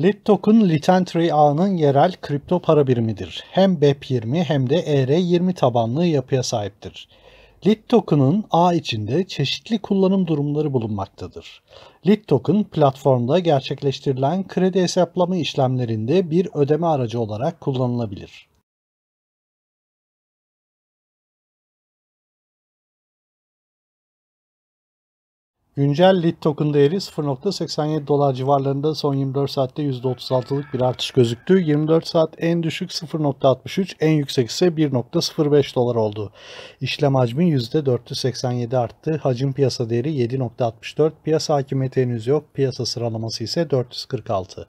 LitToken, Litentree ağının yerel kripto para birimidir. Hem BEP20 hem de ER20 tabanlı yapıya sahiptir. LitToken'ın ağ içinde çeşitli kullanım durumları bulunmaktadır. LitToken platformda gerçekleştirilen kredi hesaplama işlemlerinde bir ödeme aracı olarak kullanılabilir. Güncel lit token değeri 0.87 dolar civarlarında son 24 saatte %36'lık bir artış gözüktü. 24 saat en düşük 0.63, en yüksek ise 1.05 dolar oldu. İşlem hacmi %487 arttı. Hacim piyasa değeri 7.64, piyasa hakimiyeti henüz yok, piyasa sıralaması ise 446.